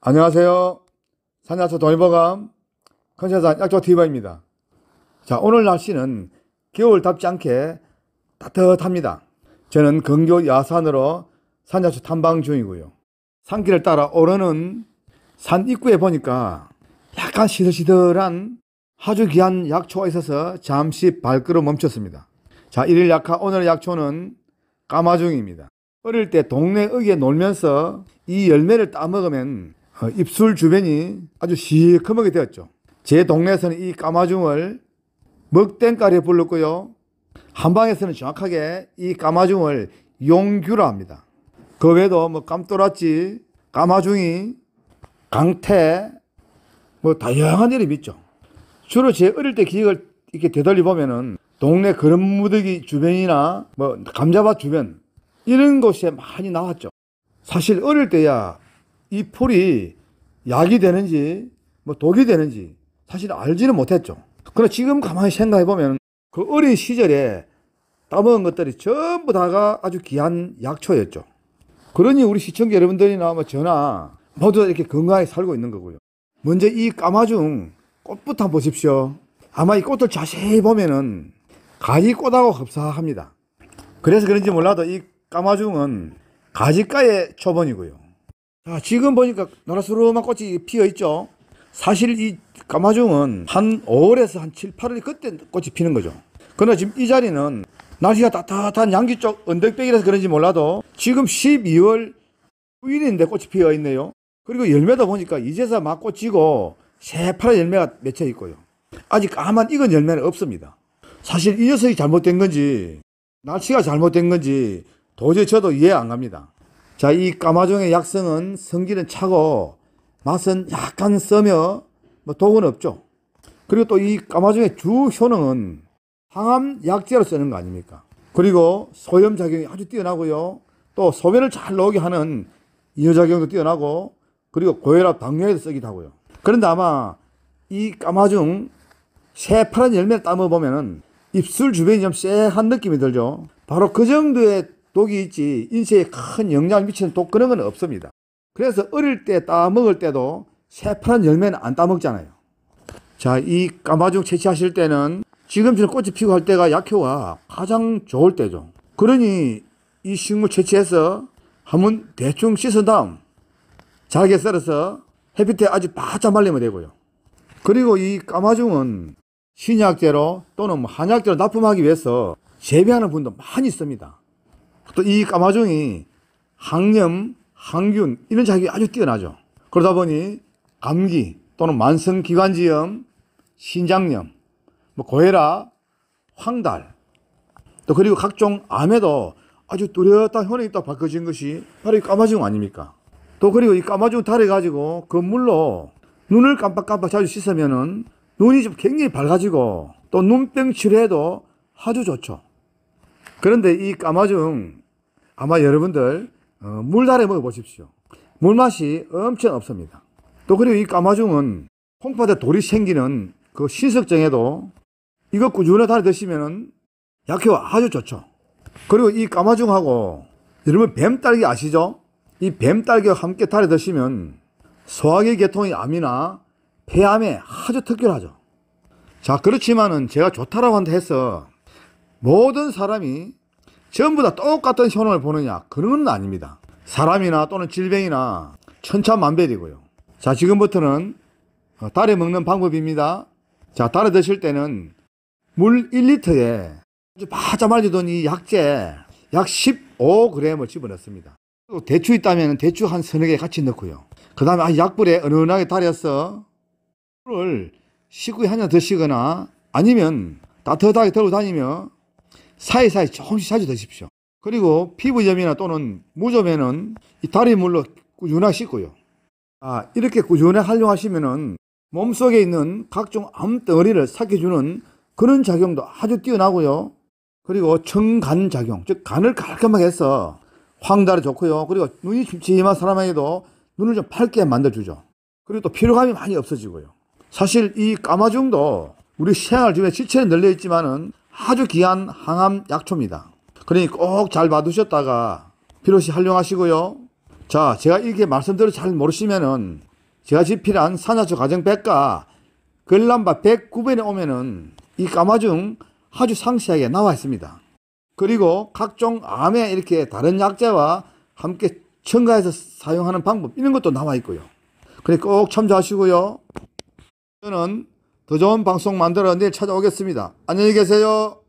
안녕하세요. 산야초 동의보감 컨센산 약조 티바입니다. 자, 오늘 날씨는 겨울답지 않게 따뜻합니다. 저는 근교 야산으로 산야초 탐방 중이고요. 산길을 따라 오르는 산 입구에 보니까 약간 시들시들한 아주 귀한 약초가 있어서 잠시 발걸음 멈췄습니다. 자, 이를 약하 오늘 약초는 까마중입니다. 어릴 때 동네 의에 놀면서 이 열매를 따먹으면 어, 입술 주변이 아주 시커멓게 되었죠. 제 동네에서는 이 까마중을 먹땡까리 에 불렀고요. 한방에서는 정확하게 이 까마중을 용규라 합니다. 그 외에도 뭐 깜또라찌, 까마중이, 강태, 뭐 다양한 이름이 있죠. 주로 제 어릴 때 기억을 이렇게 되돌리 보면은 동네 그런 무더기 주변이나 뭐 감자밭 주변 이런 곳에 많이 나왔죠. 사실 어릴 때야 이 풀이 약이 되는지 뭐 독이 되는지 사실 알지는 못했죠. 그러나 지금 가만히 생각해 보면 그 어린 시절에 따먹은 것들이 전부 다가 아주 귀한 약초였죠. 그러니 우리 시청자 여러분들이나 뭐 저나 모두 이렇게 건강하게 살고 있는 거고요. 먼저 이 까마중 꽃부터 보십시오. 아마 이 꽃을 자세히 보면은 가지 꽃하고 흡사합니다. 그래서 그런지 몰라도 이 까마중은 가지가의 초본이고요. 자, 아, 지금 보니까 노랗스름한 꽃이 피어 있죠. 사실 이 가마중은 한 5월에서 한 7, 8월 그때 꽃이 피는 거죠. 그러나 지금 이 자리는 날씨가 따뜻한 양지 쪽 언덕백이라서 그런지 몰라도 지금 12월 9일인데 꽃이 피어 있네요. 그리고 열매도 보니까 이제서 막꽃이고 새파란 열매가 맺혀 있고요. 아직 까만 익은 열매는 없습니다. 사실 이 녀석이 잘못된 건지 날씨가 잘못된 건지 도저히 저도 이해 안 갑니다. 자, 이 까마종의 약성은 성질은 차고 맛은 약간 써며 뭐 독은 없죠. 그리고 또 이 까마종의 주 효능은 항암 약제로 쓰는 거 아닙니까? 그리고 소염 작용이 아주 뛰어나고요. 또 소변을 잘 나오게 하는 이뇨 작용도 뛰어나고 그리고 고혈압 당뇨에도 쓰기도 하고요. 그런데 아마 이 까마중 새파란 열매를 따먹어 보면 입술 주변이 좀 쎄한 느낌이 들죠. 바로 그 정도의 독이 있지 인체에 큰 영향을 미치는 독 그런 건 없습니다. 그래서 어릴 때 따먹을 때도 새파란 열매는 안 따먹잖아요. 자, 이 까마중 채취하실 때는 지금처럼 꽃이 피고 할 때가 약효가 가장 좋을 때죠. 그러니 이 식물 채취해서 한번 대충 씻은 다음 잘게 썰어서 햇빛에 아주 바짝 말리면 되고요. 그리고 이 까마중은 신약재로 또는 뭐 한약재로 납품하기 위해서 재배하는 분도 많이 있습니다. 또이 까마종이 항염, 항균 이런 자격이 아주 뛰어나죠. 그러다 보니 감기 또는 만성기관지염, 신장염, 뭐 고혈압, 황달 또 그리고 각종 암에도 아주 뚜렷한 효능이 딱 바꿔진 것이 바로 이 까마중 아닙니까? 또 그리고 이 까마중 달해가지고 그 물로 눈을 깜빡깜빡 자주 씻으면은 눈이 좀 굉장히 밝아지고 또 눈병 치료에도 아주 좋죠. 그런데 이 까마중 아마 여러분들 어, 물달에 먹어보십시오. 물맛이 엄청 없습니다. 또 그리고 이 까마중은 콩팥에 돌이 생기는 그 신석정에도 이거 꾸준히 달아 드시면은 약효 아주 좋죠. 그리고 이 까마중하고 여러분 뱀딸기 아시죠? 이 뱀딸기와 함께 달에 드시면 소화기 계통의 암이나 폐암에 아주 특별하죠. 자, 그렇지만은 제가 좋다라고 한다 해서 모든 사람이 전부 다 똑같은 현황을 보느냐? 그런 건 아닙니다. 사람이나 또는 질병이나 천차만별이고요. 자, 지금부터는 달에 어, 먹는 방법입니다. 자, 달에 드실 때는 물 1리터에 바짝 말리던 이 약재 약 15g을 집어넣습니다. 대추 있다면 대추 한 서너 개 같이 넣고요. 그 다음에 아, 약불에 은은하게 달여서 물을 식구에 한 잔 드시거나 아니면 따뜻하게 들고 다니며 사이사이 조금씩 자주 드십시오. 그리고 피부염이나 또는 무좀에는 이 다리물로 꾸준히 씻고요. 아, 이렇게 꾸준히 활용하시면은 몸속에 있는 각종 암덩어리를 삭혀주는 그런 작용도 아주 뛰어나고요. 그리고 청간 작용, 즉 간을 깔끔하게 해서 황달에 좋고요. 그리고 눈이 침침한 사람에게도 눈을 좀 밝게 만들어주죠. 그리고 또 피로감이 많이 없어지고요. 사실 이 까마중도 우리 생활 중에 지체는 늘려 있지만은 아주 귀한 항암 약초입니다. 그러니 꼭 잘 봐두셨다가 필요시 활용하시고요. 자, 제가 이렇게 말씀대로 잘 모르시면은 제가 집필한 산화초 가정백과 글람바 109번에 오면은 이 까마중 아주 상세하게 나와 있습니다. 그리고 각종 암에 이렇게 다른 약재와 함께 첨가해서 사용하는 방법 이런 것도 나와 있고요. 그러꼭 참조하시고요. 저는 더 좋은 방송 만들어 내일 찾아오겠습니다. 안녕히 계세요.